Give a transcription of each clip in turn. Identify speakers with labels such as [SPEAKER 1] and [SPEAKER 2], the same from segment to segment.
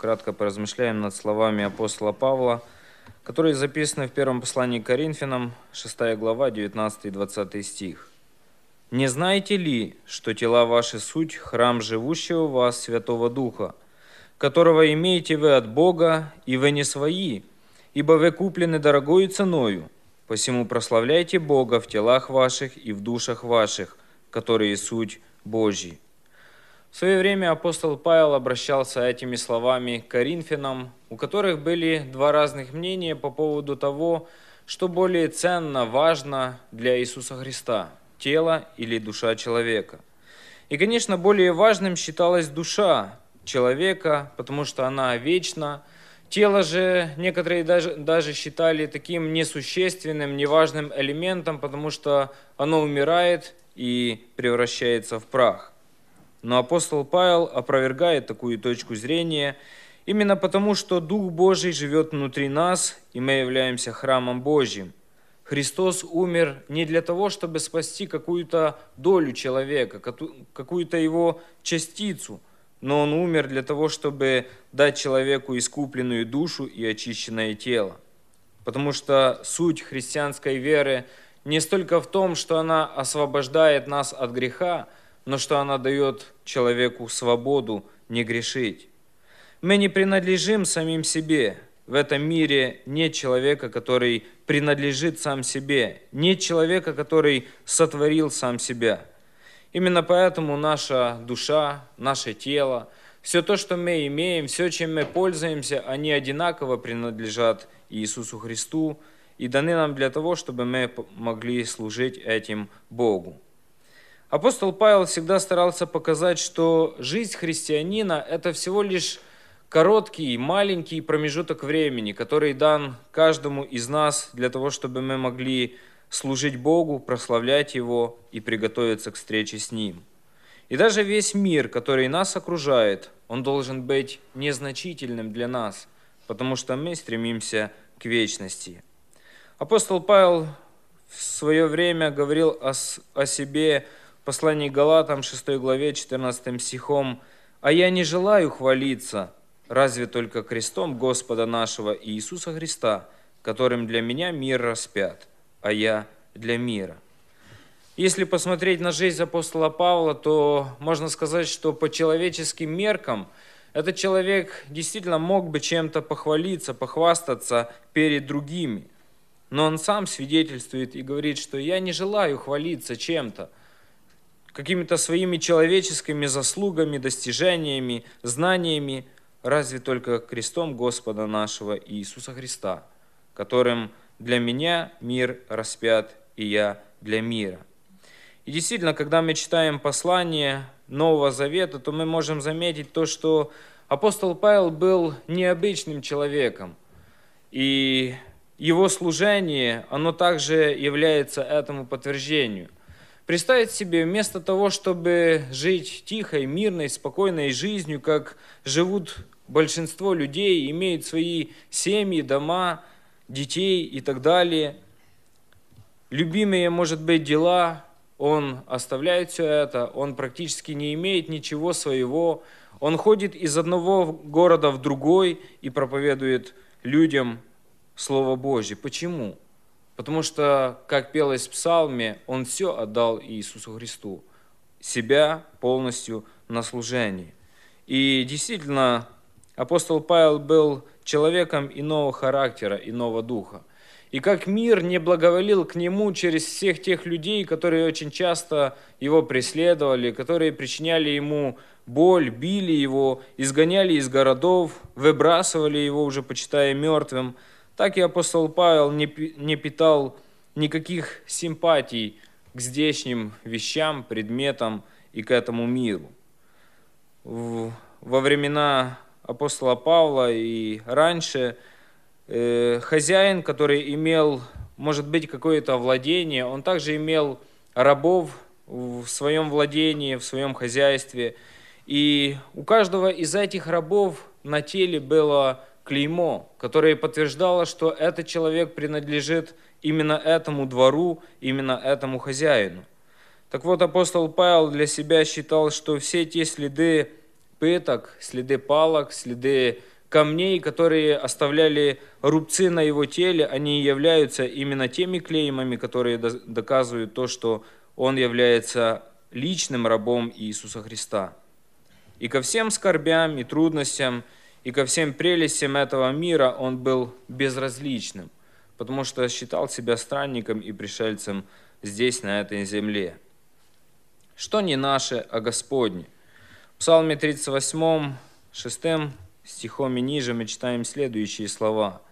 [SPEAKER 1] кратко поразмышляем над словами апостола Павла, которые записаны в первом послании к Коринфянам, 6 глава, 19 и 20 стих. «Не знаете ли, что тела ваши суть – храм живущего в вас Святого Духа, которого имеете вы от Бога, и вы не свои, ибо вы куплены дорогою ценою? Посему прославляйте Бога в телах ваших и в душах ваших, которые суть Божьи». В свое время апостол Павел обращался этими словами к коринфянам, у которых были два разных мнения по поводу того, что более ценно, важно для Иисуса Христа – тело или душа человека. И, конечно, более важным считалась душа человека, потому что она вечна. Тело же некоторые даже, даже считали таким несущественным, неважным элементом, потому что оно умирает и превращается в прах. Но апостол Павел опровергает такую точку зрения именно потому, что Дух Божий живет внутри нас, и мы являемся храмом Божьим. Христос умер не для того, чтобы спасти какую-то долю человека, какую-то его частицу, но Он умер для того, чтобы дать человеку искупленную душу и очищенное тело. Потому что суть христианской веры не столько в том, что она освобождает нас от греха – но что она дает человеку свободу не грешить. Мы не принадлежим самим себе. В этом мире нет человека, который принадлежит сам себе. Нет человека, который сотворил сам себя. Именно поэтому наша душа, наше тело, все то, что мы имеем, все, чем мы пользуемся, они одинаково принадлежат Иисусу Христу и даны нам для того, чтобы мы могли служить этим Богу. Апостол Павел всегда старался показать, что жизнь христианина – это всего лишь короткий, маленький промежуток времени, который дан каждому из нас для того, чтобы мы могли служить Богу, прославлять Его и приготовиться к встрече с Ним. И даже весь мир, который нас окружает, он должен быть незначительным для нас, потому что мы стремимся к вечности. Апостол Павел в свое время говорил о, о себе Послание Галатам 6 главе 14 стихом «А я не желаю хвалиться, разве только крестом Господа нашего Иисуса Христа, которым для меня мир распят, а я для мира». Если посмотреть на жизнь апостола Павла, то можно сказать, что по человеческим меркам этот человек действительно мог бы чем-то похвалиться, похвастаться перед другими. Но он сам свидетельствует и говорит, что я не желаю хвалиться чем-то – какими-то своими человеческими заслугами, достижениями, знаниями, разве только крестом Господа нашего Иисуса Христа, которым для меня мир распят, и я для мира. И действительно, когда мы читаем послание Нового Завета, то мы можем заметить то, что апостол Павел был необычным человеком. И его служение, оно также является этому подтверждению – Представить себе, вместо того, чтобы жить тихой, мирной, спокойной жизнью, как живут большинство людей, имеют свои семьи, дома, детей и так далее, любимые, может быть, дела, он оставляет все это, он практически не имеет ничего своего, он ходит из одного города в другой и проповедует людям Слово Божье. Почему? Почему? Потому что, как пелось в псалме, он все отдал Иисусу Христу, себя полностью на служении. И действительно, апостол Павел был человеком иного характера, иного духа. И как мир не благоволил к нему через всех тех людей, которые очень часто его преследовали, которые причиняли ему боль, били его, изгоняли из городов, выбрасывали его уже, почитая мертвым – так и апостол Павел не, не питал никаких симпатий к здешним вещам, предметам и к этому миру. В, во времена апостола Павла и раньше э, хозяин, который имел, может быть, какое-то владение, он также имел рабов в своем владении, в своем хозяйстве. И у каждого из этих рабов на теле было клеймо, которое подтверждало, что этот человек принадлежит именно этому двору, именно этому хозяину. Так вот, апостол Павел для себя считал, что все те следы пыток, следы палок, следы камней, которые оставляли рубцы на его теле, они являются именно теми клеймами, которые доказывают то, что он является личным рабом Иисуса Христа. И ко всем скорбям и трудностям – и ко всем прелестям этого мира он был безразличным, потому что считал себя странником и пришельцем здесь, на этой земле. Что не наше, а Господне. В Псалме 38, 6 стихом и ниже мы читаем следующие слова.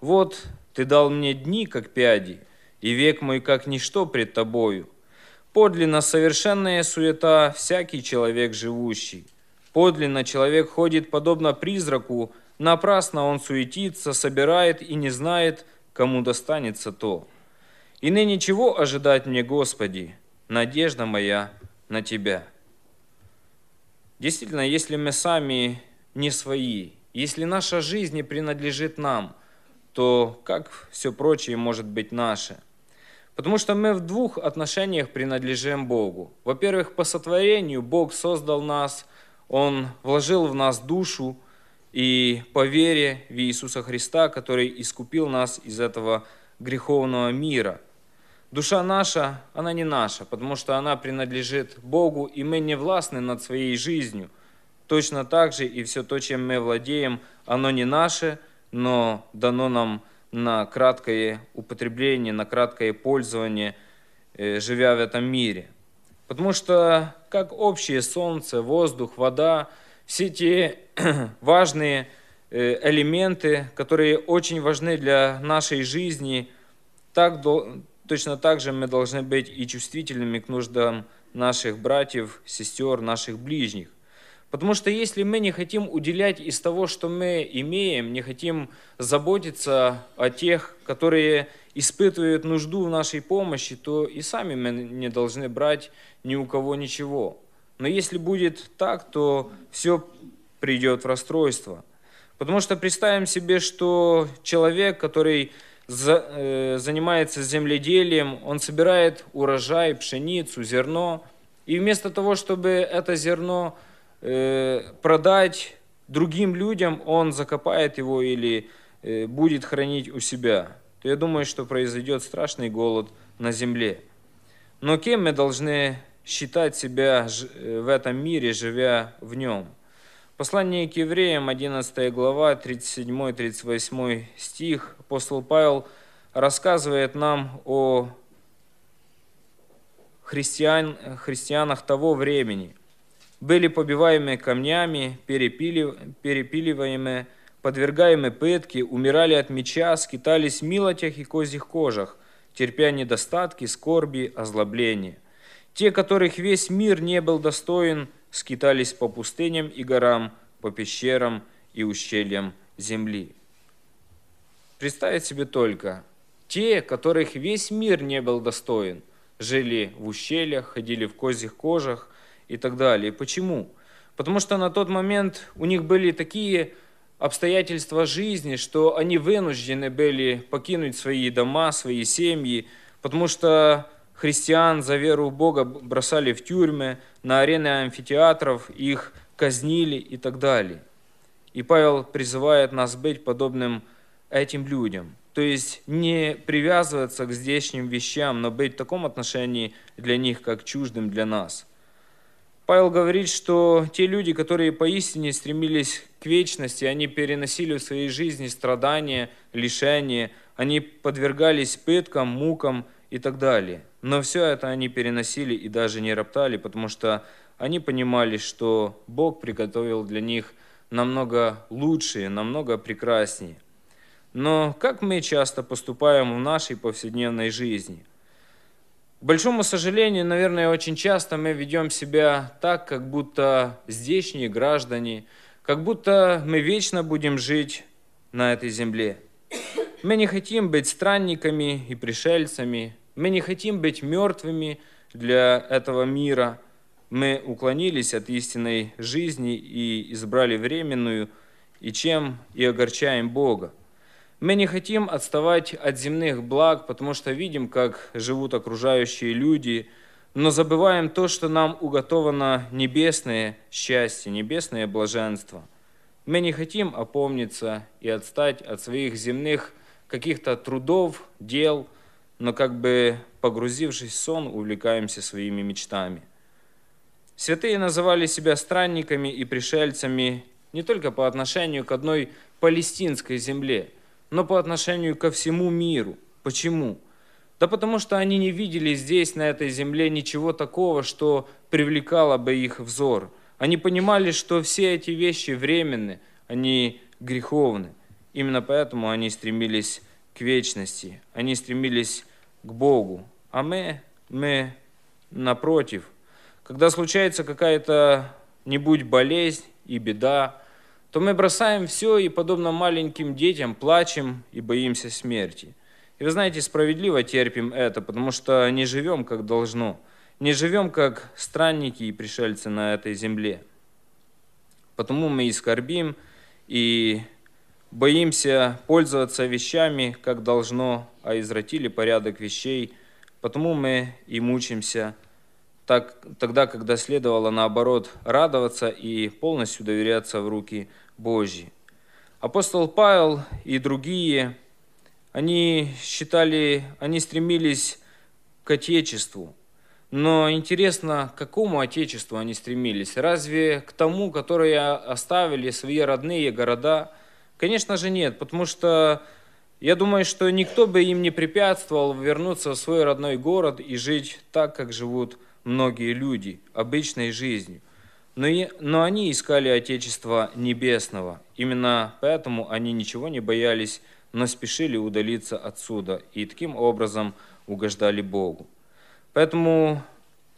[SPEAKER 1] «Вот ты дал мне дни, как пяди, и век мой, как ничто пред тобою. Подлинно совершенная суета всякий человек живущий. Подлинно человек ходит подобно призраку, напрасно он суетится, собирает и не знает, кому достанется то. И ныне чего ожидать мне, Господи, надежда моя на Тебя? Действительно, если мы сами не свои, если наша жизнь не принадлежит нам, то как все прочее может быть наше? Потому что мы в двух отношениях принадлежим Богу. Во-первых, по сотворению Бог создал нас – он вложил в нас душу и по вере в Иисуса Христа, который искупил нас из этого греховного мира. Душа наша, она не наша, потому что она принадлежит Богу, и мы не властны над своей жизнью. Точно так же и все то, чем мы владеем, оно не наше, но дано нам на краткое употребление, на краткое пользование, э, живя в этом мире. Потому что как общее солнце, воздух, вода, все те важные э, элементы, которые очень важны для нашей жизни, так, точно так же мы должны быть и чувствительными к нуждам наших братьев, сестер, наших ближних. Потому что если мы не хотим уделять из того, что мы имеем, не хотим заботиться о тех, которые испытывают нужду в нашей помощи, то и сами мы не должны брать ни у кого ничего. Но если будет так, то все придет в расстройство. Потому что представим себе, что человек, который за, э, занимается земледелием, он собирает урожай, пшеницу, зерно, и вместо того, чтобы это зерно – Э, продать другим людям, он закопает его или э, будет хранить у себя, то я думаю, что произойдет страшный голод на земле. Но кем мы должны считать себя э, в этом мире, живя в нем? Послание к евреям, 11 глава, 37-38 стих, апостол Павел рассказывает нам о христиан, христианах того времени – были побиваемы камнями, перепили, перепиливаемы, подвергаемы пытке, умирали от меча, скитались в милотях и козьих кожах, терпя недостатки, скорби, озлобления. Те, которых весь мир не был достоин, скитались по пустыням и горам, по пещерам и ущельям земли. Представить себе только, те, которых весь мир не был достоин, жили в ущельях, ходили в козьих кожах, и так далее. Почему? Потому что на тот момент у них были такие обстоятельства жизни, что они вынуждены были покинуть свои дома, свои семьи, потому что христиан за веру в Бога бросали в тюрьмы, на арены амфитеатров их казнили и так далее. И Павел призывает нас быть подобным этим людям. То есть не привязываться к здешним вещам, но быть в таком отношении для них, как чуждым для нас – Павел говорит, что те люди, которые поистине стремились к вечности, они переносили в своей жизни страдания, лишения, они подвергались пыткам, мукам и так далее. Но все это они переносили и даже не роптали, потому что они понимали, что Бог приготовил для них намного лучшие, намного прекраснее. Но как мы часто поступаем в нашей повседневной жизни – к большому сожалению, наверное, очень часто мы ведем себя так, как будто здешние граждане, как будто мы вечно будем жить на этой земле. Мы не хотим быть странниками и пришельцами, мы не хотим быть мертвыми для этого мира. Мы уклонились от истинной жизни и избрали временную, и чем и огорчаем Бога. Мы не хотим отставать от земных благ, потому что видим, как живут окружающие люди, но забываем то, что нам уготовано небесное счастье, небесное блаженство. Мы не хотим опомниться и отстать от своих земных каких-то трудов, дел, но как бы погрузившись в сон, увлекаемся своими мечтами. Святые называли себя странниками и пришельцами не только по отношению к одной палестинской земле – но по отношению ко всему миру. Почему? Да потому что они не видели здесь, на этой земле, ничего такого, что привлекало бы их взор. Они понимали, что все эти вещи временны, они греховны. Именно поэтому они стремились к вечности, они стремились к Богу. А мы, мы напротив. Когда случается какая-то нибудь болезнь и беда, то мы бросаем все и, подобно маленьким детям, плачем и боимся смерти. И вы знаете, справедливо терпим это, потому что не живем, как должно. Не живем, как странники и пришельцы на этой земле. Потому мы и скорбим, и боимся пользоваться вещами, как должно, а извратили порядок вещей. Потому мы и мучимся так, тогда, когда следовало, наоборот, радоваться и полностью доверяться в руки Божьи. Апостол Павел и другие, они считали, они стремились к Отечеству. Но интересно, к какому Отечеству они стремились? Разве к тому, которое оставили свои родные города? Конечно же нет, потому что я думаю, что никто бы им не препятствовал вернуться в свой родной город и жить так, как живут родные многие люди обычной жизнью, но, и, но они искали Отечество Небесного. Именно поэтому они ничего не боялись, но спешили удалиться отсюда и таким образом угождали Богу. Поэтому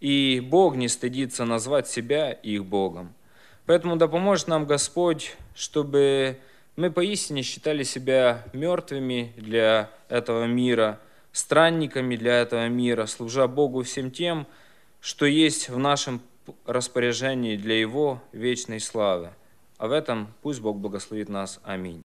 [SPEAKER 1] и Бог не стыдится назвать себя их Богом. Поэтому да поможет нам Господь, чтобы мы поистине считали себя мертвыми для этого мира, странниками для этого мира, служа Богу всем тем, что есть в нашем распоряжении для Его вечной славы. А в этом пусть Бог благословит нас. Аминь.